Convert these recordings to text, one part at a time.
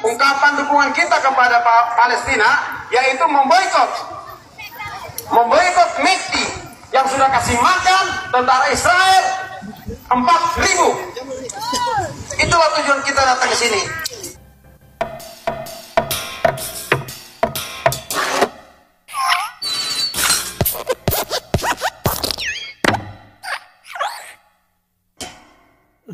ungkapan dukungan kita kepada Palestina yaitu memboikot memboikot Mekti yang sudah kasih makan tentara Israel 4000 itulah tujuan kita datang ke sini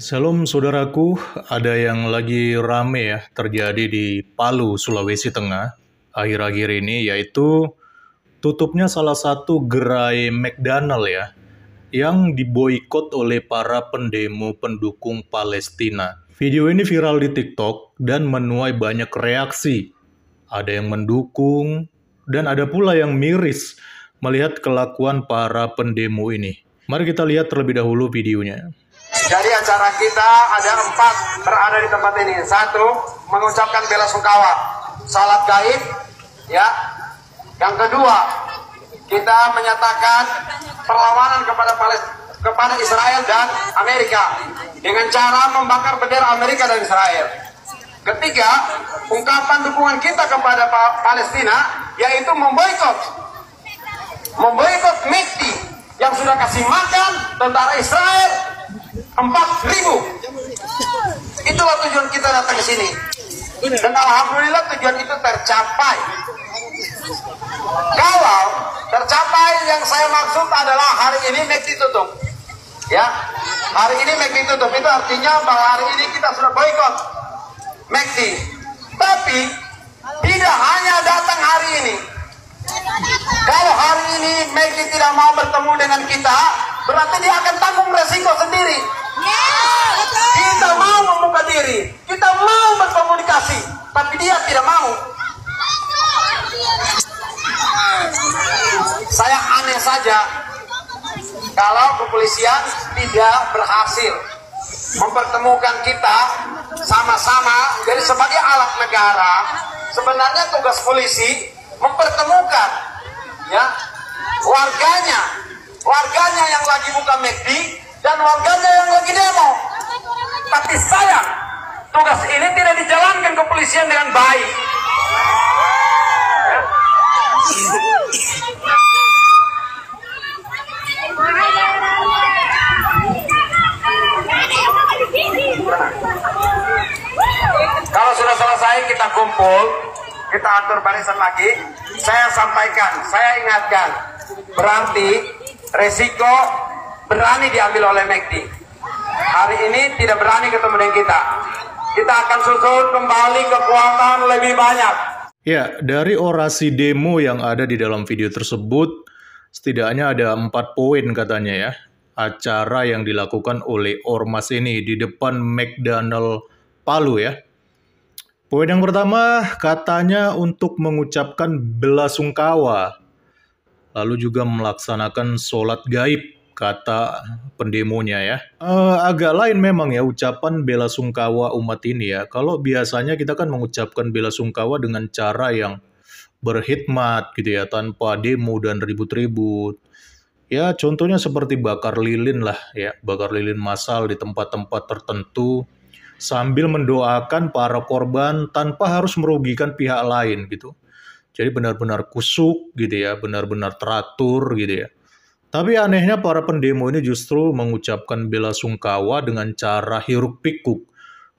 Salam saudaraku, ada yang lagi rame ya terjadi di Palu, Sulawesi Tengah akhir-akhir ini yaitu tutupnya salah satu gerai McDonald ya yang diboykot oleh para pendemo pendukung Palestina. Video ini viral di TikTok dan menuai banyak reaksi. Ada yang mendukung dan ada pula yang miris melihat kelakuan para pendemo ini. Mari kita lihat terlebih dahulu videonya. Jadi acara kita ada empat berada di tempat ini. Satu, mengucapkan bela sungkawa, salat gaib, ya. Yang kedua, kita menyatakan perlawanan kepada Palestina kepada Israel dan Amerika dengan cara membakar bendera Amerika dan Israel. Ketiga, ungkapan dukungan kita kepada Palestina yaitu memboikot memboikot Mesti yang sudah kasih makan tentara Israel empat ribu itulah tujuan kita datang ke sini dan alhamdulillah tujuan itu tercapai kalau tercapai yang saya maksud adalah hari ini make tutup. ya hari ini make tutup itu artinya bahwa hari ini kita sudah boykot Maxi tapi tidak hanya datang hari ini kalau hari ini Meggy tidak mau bertemu dengan kita, berarti dia akan tanggung resiko sendiri. dia tidak mau. Saya aneh saja kalau kepolisian tidak berhasil mempertemukan kita sama-sama jadi sebagai alat negara sebenarnya tugas polisi mempertemukan ya warganya warganya yang lagi buka McD e dan warganya yang lagi demo tapi kepolisian dengan baik. Kalau sudah selesai kita kumpul, kita atur barisan lagi. Saya sampaikan, saya ingatkan, berarti resiko berani diambil oleh Mekdi. Hari ini tidak berani ketemu dengan kita kita akan susun kembali kekuatan lebih banyak. Ya, dari orasi demo yang ada di dalam video tersebut, setidaknya ada empat poin katanya ya. Acara yang dilakukan oleh Ormas ini di depan McDonald Palu ya. Poin yang pertama, katanya untuk mengucapkan bela sungkawa, lalu juga melaksanakan sholat gaib kata pendemonya ya. Uh, agak lain memang ya ucapan bela sungkawa umat ini ya. Kalau biasanya kita kan mengucapkan bela sungkawa dengan cara yang berhikmat gitu ya, tanpa demo dan ribut-ribut. Ya contohnya seperti bakar lilin lah ya, bakar lilin massal di tempat-tempat tertentu sambil mendoakan para korban tanpa harus merugikan pihak lain gitu. Jadi benar-benar kusuk gitu ya, benar-benar teratur gitu ya tapi anehnya para pendemo ini justru mengucapkan bela sungkawa dengan cara hiruk pikuk,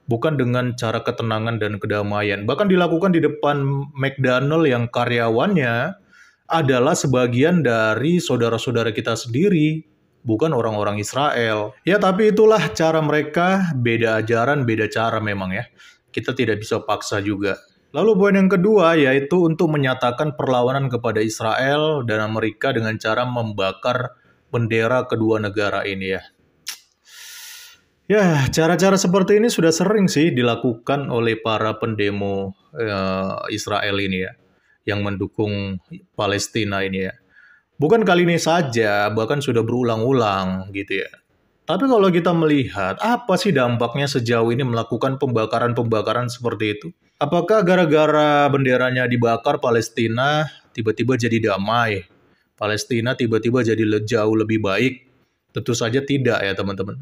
bukan dengan cara ketenangan dan kedamaian. Bahkan dilakukan di depan McDonald yang karyawannya adalah sebagian dari saudara-saudara kita sendiri, bukan orang-orang Israel. Ya, tapi itulah cara mereka, beda ajaran, beda cara memang ya. Kita tidak bisa paksa juga. Lalu poin yang kedua yaitu untuk menyatakan perlawanan kepada Israel dan Amerika dengan cara membakar bendera kedua negara ini ya. Ya, cara-cara seperti ini sudah sering sih dilakukan oleh para pendemo uh, Israel ini ya, yang mendukung Palestina ini ya. Bukan kali ini saja, bahkan sudah berulang-ulang gitu ya. Tapi kalau kita melihat, apa sih dampaknya sejauh ini melakukan pembakaran-pembakaran seperti itu? Apakah gara-gara benderanya dibakar Palestina tiba-tiba jadi damai? Palestina tiba-tiba jadi jauh lebih baik? Tentu saja tidak ya teman-teman.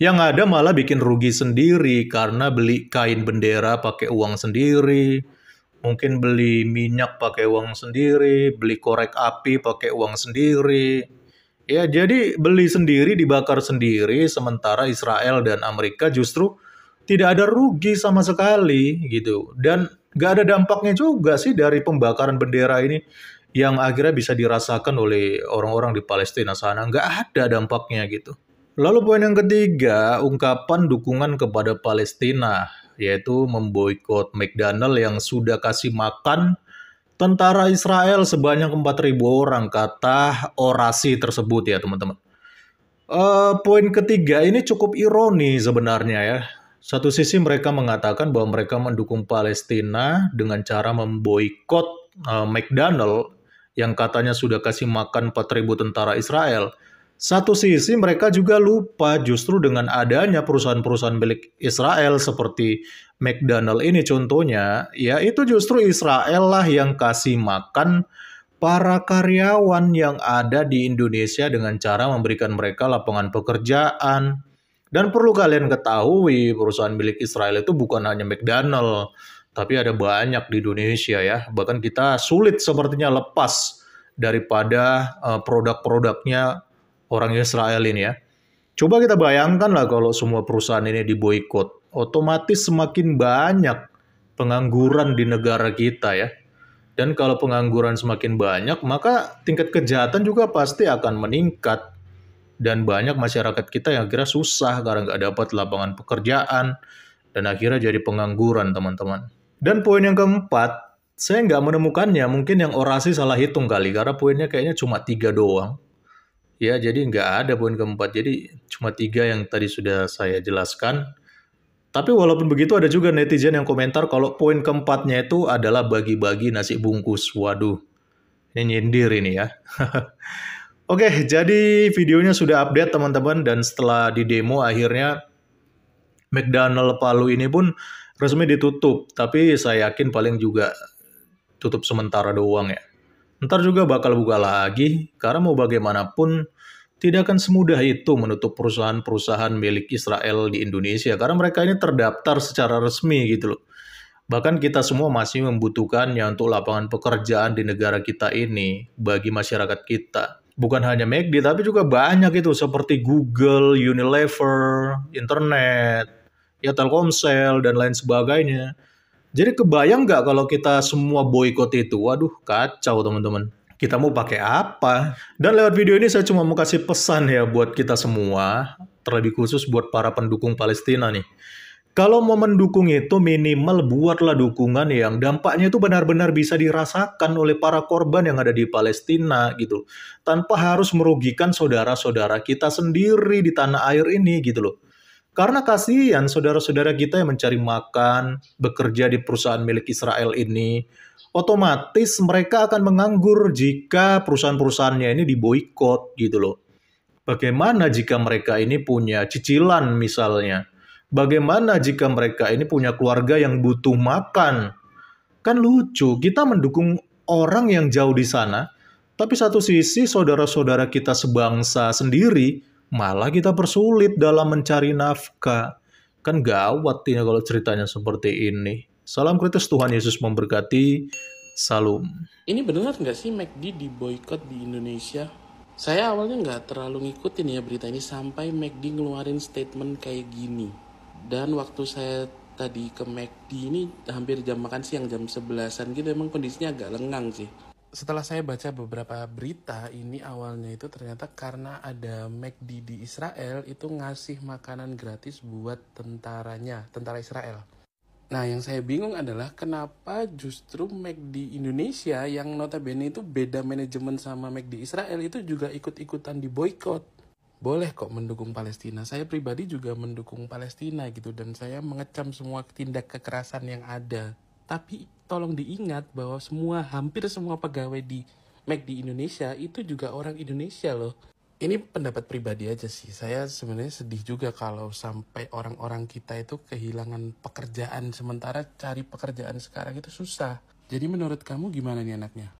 Yang ada malah bikin rugi sendiri karena beli kain bendera pakai uang sendiri, mungkin beli minyak pakai uang sendiri, beli korek api pakai uang sendiri. Ya, jadi beli sendiri dibakar sendiri sementara Israel dan Amerika justru tidak ada rugi sama sekali gitu dan gak ada dampaknya juga sih dari pembakaran bendera ini yang akhirnya bisa dirasakan oleh orang-orang di Palestina sana gak ada dampaknya gitu. Lalu poin yang ketiga, ungkapan dukungan kepada Palestina, yaitu memboikot McDonald yang sudah kasih makan tentara Israel sebanyak 4.000 orang, kata orasi tersebut ya teman-teman. Uh, poin ketiga ini cukup ironi sebenarnya ya, satu sisi mereka mengatakan bahwa mereka mendukung Palestina dengan cara memboikot uh, McDonald yang katanya sudah kasih makan 4.000 tentara Israel. Satu sisi mereka juga lupa justru dengan adanya perusahaan-perusahaan milik Israel seperti McDonald ini contohnya, ya itu justru Israel lah yang kasih makan para karyawan yang ada di Indonesia dengan cara memberikan mereka lapangan pekerjaan, dan perlu kalian ketahui, perusahaan milik Israel itu bukan hanya McDonald, tapi ada banyak di Indonesia ya. Bahkan kita sulit sepertinya lepas daripada eh, produk-produknya orang Israel ini ya. Coba kita bayangkan lah kalau semua perusahaan ini diboykot, otomatis semakin banyak pengangguran di negara kita ya. Dan kalau pengangguran semakin banyak, maka tingkat kejahatan juga pasti akan meningkat dan banyak masyarakat kita yang akhirnya susah karena nggak dapat lapangan pekerjaan dan akhirnya jadi pengangguran teman-teman. Dan poin yang keempat, saya nggak menemukannya, mungkin yang orasi salah hitung kali karena poinnya kayaknya cuma tiga doang. Ya, jadi nggak ada poin keempat, jadi cuma tiga yang tadi sudah saya jelaskan. Tapi walaupun begitu ada juga netizen yang komentar kalau poin keempatnya itu adalah bagi-bagi nasi bungkus. Waduh, ini nyindir ini ya. Oke, jadi videonya sudah update teman-teman dan setelah di demo akhirnya McDonald Palu ini pun resmi ditutup. Tapi saya yakin paling juga tutup sementara doang ya. Ntar juga bakal buka lagi karena mau bagaimanapun tidak akan semudah itu menutup perusahaan-perusahaan milik Israel di Indonesia karena mereka ini terdaftar secara resmi gitu loh. Bahkan kita semua masih membutuhkannya untuk lapangan pekerjaan di negara kita ini bagi masyarakat kita bukan hanya McD tapi juga banyak itu seperti Google, Unilever, internet, ya Telkomsel dan lain sebagainya. Jadi kebayang nggak kalau kita semua boykot itu? Waduh, kacau teman-teman. Kita mau pakai apa? Dan lewat video ini saya cuma mau kasih pesan ya buat kita semua, terlebih khusus buat para pendukung Palestina nih. Kalau mau mendukung itu minimal buatlah dukungan yang dampaknya itu benar-benar bisa dirasakan oleh para korban yang ada di Palestina gitu. Tanpa harus merugikan saudara-saudara kita sendiri di tanah air ini gitu loh. Karena kasihan saudara-saudara kita yang mencari makan, bekerja di perusahaan milik Israel ini, otomatis mereka akan menganggur jika perusahaan-perusahaannya ini diboikot gitu loh. Bagaimana jika mereka ini punya cicilan misalnya? Bagaimana jika mereka ini punya keluarga yang butuh makan? Kan lucu, kita mendukung orang yang jauh di sana, tapi satu sisi saudara-saudara kita sebangsa sendiri malah kita persulit dalam mencari nafkah. Kan gawat ini kalau ceritanya seperti ini. Salam kritis Tuhan Yesus memberkati. Salam. Ini benar nggak sih McD di boykot di Indonesia? Saya awalnya nggak terlalu ngikutin ya berita ini sampai McD ngeluarin statement kayak gini dan waktu saya tadi ke McD ini hampir jam makan siang jam sebelasan an gitu emang kondisinya agak lengang sih setelah saya baca beberapa berita ini awalnya itu ternyata karena ada McD di Israel itu ngasih makanan gratis buat tentaranya, tentara Israel. Nah yang saya bingung adalah kenapa justru McD Indonesia yang notabene itu beda manajemen sama McD Israel itu juga ikut-ikutan di boykot boleh kok mendukung Palestina. Saya pribadi juga mendukung Palestina gitu dan saya mengecam semua tindak kekerasan yang ada. Tapi tolong diingat bahwa semua hampir semua pegawai di Mac di Indonesia itu juga orang Indonesia loh. Ini pendapat pribadi aja sih. Saya sebenarnya sedih juga kalau sampai orang-orang kita itu kehilangan pekerjaan sementara cari pekerjaan sekarang itu susah. Jadi menurut kamu gimana nih anaknya?